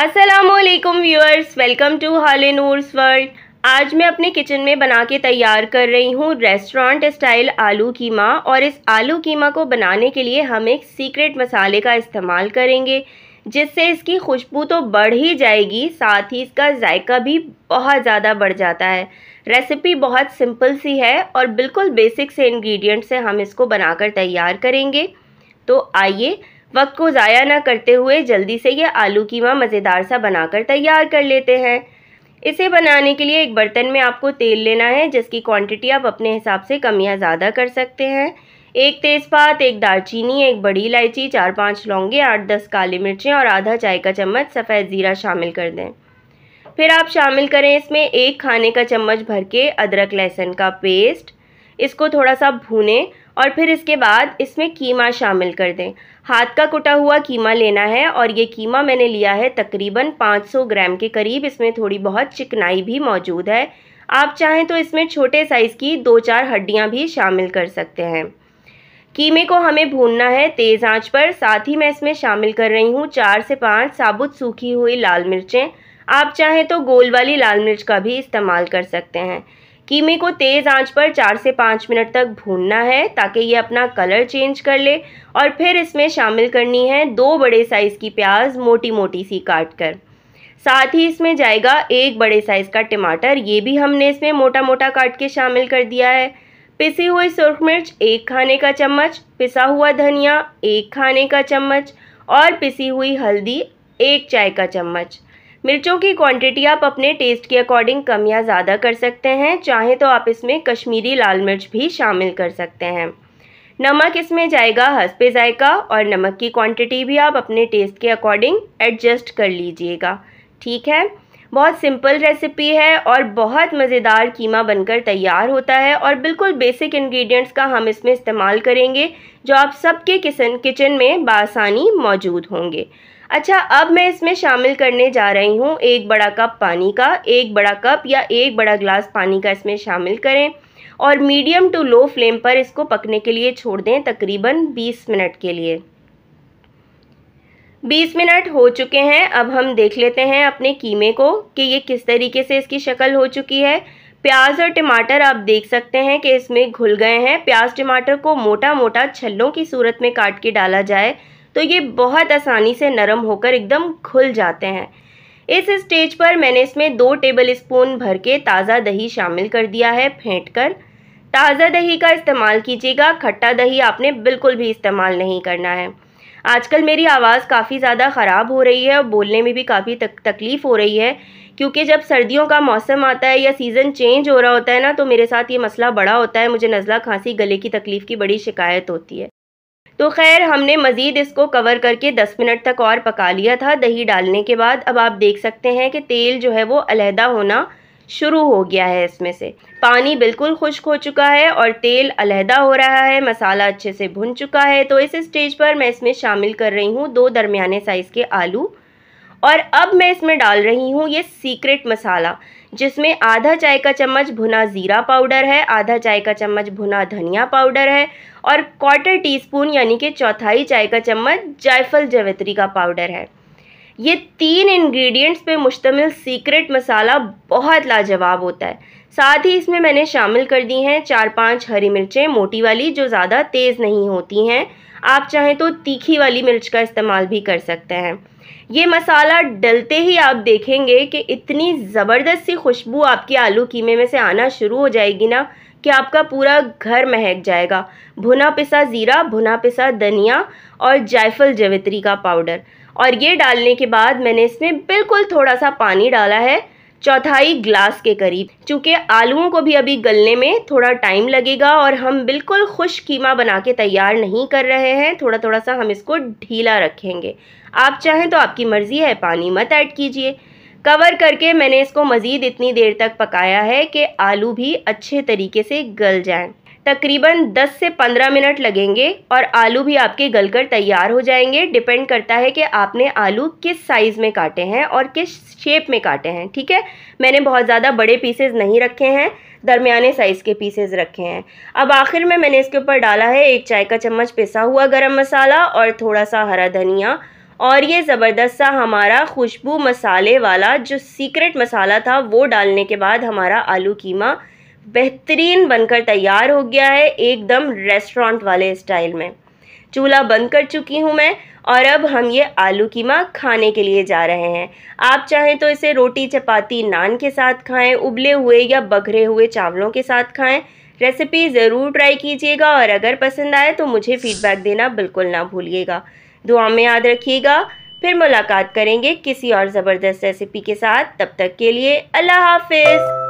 Aslam viewers welcome to हाली Noor's world आज मैं अपने किचन में बना के तैयार कर रही हूँ रेस्टोरेंट स्टाइल आलू कीमा और इस आलू कीमा को बनाने के लिए हम एक सीक्रेट मसाले का इस्तेमाल करेंगे जिससे इसकी खुशबू तो बढ़ ही जाएगी साथ ही इसका जायका भी बहुत ज़्यादा बढ़ जाता है रेसिपी बहुत सिंपल सी है और बिल्कुल बेसिक से इन्ग्रीडियंट से हम इसको बनाकर तैयार करेंगे तो आइए वक्त को ज़ाया ना करते हुए जल्दी से ये आलू कीमा मज़ेदार सा बनाकर तैयार कर लेते हैं इसे बनाने के लिए एक बर्तन में आपको तेल लेना है जिसकी क्वांटिटी आप अपने हिसाब से कम या ज़्यादा कर सकते हैं एक तेज़पात एक दालचीनी एक बड़ी इलायची चार पाँच लौंगे आठ दस काली मिर्चें और आधा चाय का चम्मच सफ़ेद ज़ीरा शामिल कर दें फिर आप शामिल करें इसमें एक खाने का चम्मच भर के अदरक लहसुन का पेस्ट इसको थोड़ा सा भूनें और फिर इसके बाद इसमें कीमा शामिल कर दें हाथ का कुटा हुआ कीमा लेना है और ये कीमा मैंने लिया है तकरीबन 500 ग्राम के करीब इसमें थोड़ी बहुत चिकनाई भी मौजूद है आप चाहें तो इसमें छोटे साइज़ की दो चार हड्डियाँ भी शामिल कर सकते हैं कीमे को हमें भूनना है तेज़ आंच पर साथ ही मैं इसमें शामिल कर रही हूँ चार से पाँच साबुत सूखी हुई लाल मिर्चें आप चाहें तो गोल वाली लाल मिर्च का भी इस्तेमाल कर सकते हैं कीमे को तेज़ आंच पर चार से पाँच मिनट तक भूनना है ताकि ये अपना कलर चेंज कर ले और फिर इसमें शामिल करनी है दो बड़े साइज़ की प्याज मोटी मोटी सी काट कर साथ ही इसमें जाएगा एक बड़े साइज़ का टमाटर ये भी हमने इसमें मोटा मोटा काट के शामिल कर दिया है पिसी हुई सुरख मिर्च एक खाने का चम्मच पिसा हुआ धनिया एक खाने का चम्मच और पिसी हुई हल्दी एक चाय का चम्मच मिर्चों की क्वांटिटी आप अपने टेस्ट के अकॉर्डिंग कम या ज़्यादा कर सकते हैं चाहे तो आप इसमें कश्मीरी लाल मिर्च भी शामिल कर सकते हैं नमक इसमें जाएगा हंसपे जायका और नमक की क्वांटिटी भी आप अपने टेस्ट के अकॉर्डिंग एडजस्ट कर लीजिएगा ठीक है बहुत सिंपल रेसिपी है और बहुत मज़ेदार कीमा बनकर तैयार होता है और बिल्कुल बेसिक इंग्रेडिएंट्स का हम इसमें इस्तेमाल करेंगे जो आप सबके किचन किचन में बासानी मौजूद होंगे अच्छा अब मैं इसमें शामिल करने जा रही हूँ एक बड़ा कप पानी का एक बड़ा कप या एक बड़ा ग्लास पानी का इसमें शामिल करें और मीडियम टू लो फ्लेम पर इसको पकने के लिए छोड़ दें तकरीबन 20 मिनट के लिए 20 मिनट हो चुके हैं अब हम देख लेते हैं अपने कीमे को कि ये किस तरीके से इसकी शक्ल हो चुकी है प्याज और टमाटर आप देख सकते हैं कि इसमें घुल गए हैं प्याज टमाटर को मोटा मोटा छल्लों की सूरत में काट के डाला जाए तो ये बहुत आसानी से नरम होकर एकदम खुल जाते हैं इस स्टेज पर मैंने इसमें दो टेबल स्पून भर के ताज़ा दही शामिल कर दिया है फेंट कर ताज़ा दही का इस्तेमाल कीजिएगा खट्टा दही आपने बिल्कुल भी इस्तेमाल नहीं करना है आजकल मेरी आवाज़ काफ़ी ज़्यादा ख़राब हो रही है और बोलने में भी काफ़ी तक तकलीफ़ हो रही है क्योंकि जब सर्दियों का मौसम आता है या सीज़न चेंज हो रहा होता है ना तो मेरे साथ ये मसला बड़ा होता है मुझे नज़ला खांसी गले की तकलीफ़ की बड़ी शिकायत होती है तो खैर हमने मज़ीद इसको कवर करके 10 मिनट तक और पका लिया था दही डालने के बाद अब आप देख सकते हैं कि तेल जो है वो अलहदा होना शुरू हो गया है इसमें से पानी बिल्कुल खुश्क हो चुका है और तेल अलहदा हो रहा है मसाला अच्छे से भुन चुका है तो इस स्टेज पर मैं इसमें शामिल कर रही हूँ दो दरमियाने साइज़ के आलू और अब मैं इसमें डाल रही हूँ ये सीक्रेट मसाला जिसमें आधा चाय का चम्मच भुना ज़ीरा पाउडर है आधा चाय का चम्मच भुना धनिया पाउडर है और क्वार्टर टी स्पून यानी कि चौथाई चाय का चम्मच जायफल जवित्री का पाउडर है ये तीन इंग्रेडिएंट्स पे मुश्तमिल सीक्रेट मसाला बहुत लाजवाब होता है साथ ही इसमें मैंने शामिल कर दी हैं चार पांच हरी मिर्चें मोटी वाली जो ज़्यादा तेज़ नहीं होती हैं आप चाहें तो तीखी वाली मिर्च का इस्तेमाल भी कर सकते हैं ये मसाला डलते ही आप देखेंगे कि इतनी ज़बरदस्त सी खुशबू आपके आलू कीमे में से आना शुरू हो जाएगी ना कि आपका पूरा घर महक जाएगा भुना पिसा ज़ीरा भुना पिसा धनिया और जायफल जवित्री का पाउडर और ये डालने के बाद मैंने इसमें बिल्कुल थोड़ा सा पानी डाला है चौथाई ग्लास के करीब क्योंकि आलूओं को भी अभी गलने में थोड़ा टाइम लगेगा और हम बिल्कुल खुश कीमा बना के तैयार नहीं कर रहे हैं थोड़ा थोड़ा सा हम इसको ढीला रखेंगे आप चाहें तो आपकी मर्ज़ी है पानी मत ऐड कीजिए कवर करके मैंने इसको मज़ीद इतनी देर तक पकाया है कि आलू भी अच्छे तरीके से गल जाएं तकरीबन 10 से 15 मिनट लगेंगे और आलू भी आपके गलकर तैयार हो जाएंगे डिपेंड करता है कि आपने आलू किस साइज़ में काटे हैं और किस शेप में काटे हैं ठीक है मैंने बहुत ज़्यादा बड़े पीसेज नहीं रखे हैं दरमियाने साइज़ के पीसेज रखे हैं अब आखिर में मैंने इसके ऊपर डाला है एक चाय का चम्मच पिसा हुआ गर्म मसाला और थोड़ा सा हरा धनिया और ये ज़बरदस्त सा हमारा खुशबू मसाले वाला जो सीक्रेट मसाला था वो डालने के बाद हमारा आलू कीमा बेहतरीन बनकर तैयार हो गया है एकदम रेस्टोरेंट वाले स्टाइल में चूल्हा बंद कर चुकी हूँ मैं और अब हम ये आलू कीमा खाने के लिए जा रहे हैं आप चाहें तो इसे रोटी चपाती नान के साथ खाएं उबले हुए या बघरे हुए चावलों के साथ खाएं रेसिपी ज़रूर ट्राई कीजिएगा और अगर पसंद आए तो मुझे फीडबैक देना बिल्कुल ना भूलिएगा दुआ में याद रखिएगा फिर मुलाकात करेंगे किसी और ज़बरदस्त रेसिपी के साथ तब तक के लिए अल्लाह हाफिज़